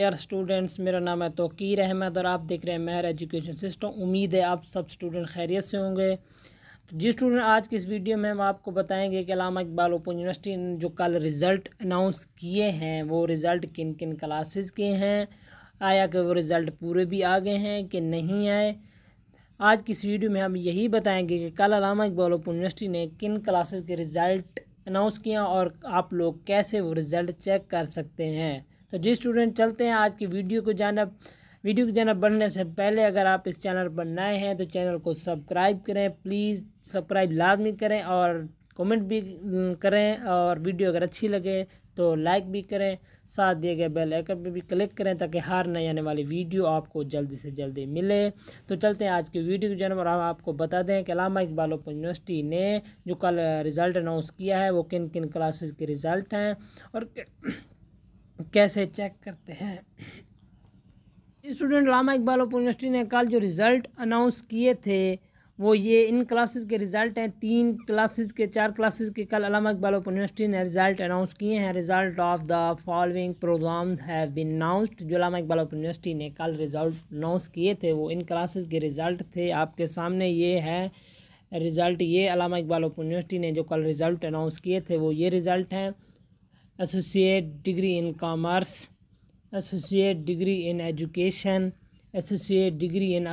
यार स्टूडेंट्स मेरा नाम है तोकीर अहमद और आप देख रहे हैं महर एजुकेशन सिस्टम उम्मीद है आप सब स्टूडेंट खैरियत से होंगे तो जी स्टूडेंट आज की इस वीडियो में हम आपको बताएंगे कि अलामा इकबाल ओपन यूनिवर्सिटी ने जो कल रिज़ल्ट अनाउंस किए हैं वो रिज़ल्ट किन किन क्लासेस के हैं आया कि वो रिज़ल्ट पूरे भी आ गए हैं कि नहीं आए आज की इस वीडियो में हम यही बताएँगे कि कल अलामा इकबाल ओपन यूनिवर्सिटी ने किन क्लासेज के रिज़ल्ट अनाउंस किया और आप लोग कैसे वो रिज़ल्ट चेक कर सकते हैं तो जी स्टूडेंट चलते हैं आज की वीडियो को जानब वीडियो की जानब बढ़ने से पहले अगर आप इस चैनल पर नए हैं तो चैनल को सब्सक्राइब करें प्लीज़ सब्सक्राइब लाजमी करें और कमेंट भी करें और वीडियो अगर अच्छी लगे तो लाइक भी करें साथ दिए गए बेल आइकन पर भी क्लिक करें ताकि हार नहीं आने वाली वीडियो आपको जल्दी से जल्दी मिले तो चलते हैं आज की वीडियो के जन्म और हम आपको बता दें कि लामा इकबाल ओपन यूनिवर्सिटी ने जो कल रिज़ल्ट अनाउंस किया है वो किन किन क्लासेस के रिज़ल्ट हैं और कैसे चेक करते हैं student Allama Iqbal Open University ने कल जो रिज़ल्ट अनाउंस किए थे वो ये इन क्लासेस के रिज़ल्ट हैं तीन क्लासेस के चार क्लासेस के कल अलामा इकबाल ओपन यूनिवर्सिटी ने रिज़ल्ट अनाउंस किए हैं result of the following program have been announced जो अलामा इकबाल ओपन यूनिवर्सिटी ने कल रिज़ल्ट अनाउंस किए थे वो इन क्लासेस के रिज़ल्ट थे आपके सामने ये है रिज़ल्ट ये अलामा इकबाल ओपन यूनिवर्सिटी ने जो कल रिज़ल्ट अनाउंस किए थे वो ये रिज़ल्ट हैं associate degree in commerce associate degree in education associate degree in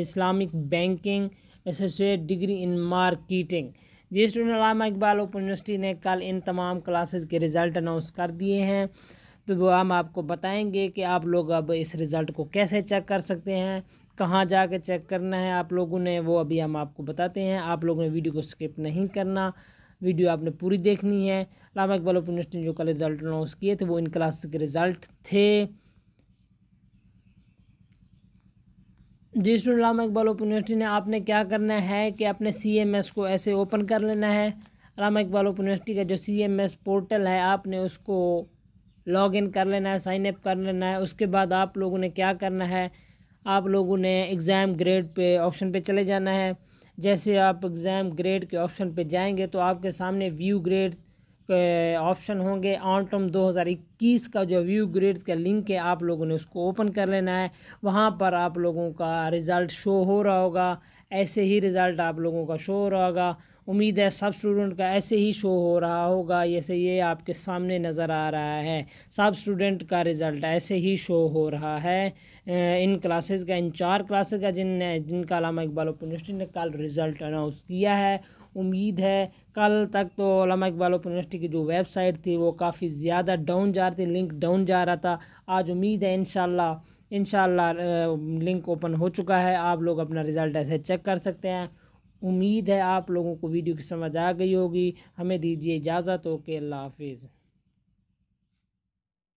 Islamic banking associate degree in marketing जी student Allama Iqbal Open University ने कल इन तमाम क्लासेस के रिज़ल्ट अनाउंस कर दिए हैं तो वो हम आपको बताएंगे कि आप लोग अब इस रिज़ल्ट को कैसे चेक कर सकते हैं कहाँ जा कर चेक करना है आप लोगों ने वो अभी हम आपको बताते हैं आप लोगों ने वीडियो को स्किप नहीं करना वीडियो आपने पूरी देखनी है लामा इकबाल ओपन यूनिवर्सिटी ने जो कल रिज़ल्ट अनाउंस किए थे वो इन क्लास के रिज़ल्ट थे जी student Allama Iqbal Open University ने आपने क्या करना है कि आपने सी एम एस को ऐसे ओपन कर लेना है लामा इकबाल ओपन यूनिवर्सिटी का जो सी एम एस पोर्टल है आपने उसको लॉग इन कर लेना है साइन अप कर लेना है उसके बाद आप लोगों ने क्या करना है आप लोगों ने एग्ज़ाम ग्रेड पे ऑप्शन पे चले जाना है जैसे आप एग्ज़ाम ग्रेड के ऑप्शन पे जाएंगे तो आपके सामने व्यू ग्रेड्स के ऑप्शन होंगे ऑन टर्म 2021 का जो व्यू ग्रेड्स का लिंक है आप लोगों ने उसको ओपन कर लेना है वहाँ पर आप लोगों का रिज़ल्ट शो हो रहा होगा ऐसे ही रिज़ल्ट आप लोगों का शो हो रहा होगा उम्मीद है सब स्टूडेंट का ऐसे ही शो हो रहा होगा जैसे ये आपके सामने नज़र आ रहा है सब स्टूडेंट का रिज़ल्ट ऐसे ही शो हो रहा है इन क्लासेस का इन चार क्लासेस का जिनने जिनका लामा इकबाल ओपन यूनिवर्सिटी ने कल रिज़ल्ट अनाउंस किया है उम्मीद है कल तक तो लामा इकबाल ओपन यूनिवर्सिटी की जो वेबसाइट थी वो काफ़ी ज़्यादा डाउन जा रही थी लिंक डाउन जा रहा था आज उम्मीद है इन इन लिंक ओपन हो चुका है आप लोग अपना रिज़ल्ट ऐसे चेक कर सकते हैं उम्मीद है आप लोगों को वीडियो की समझ आ गई होगी हमें दीजिए इजाज़त ओके अल्लाह हाफिज़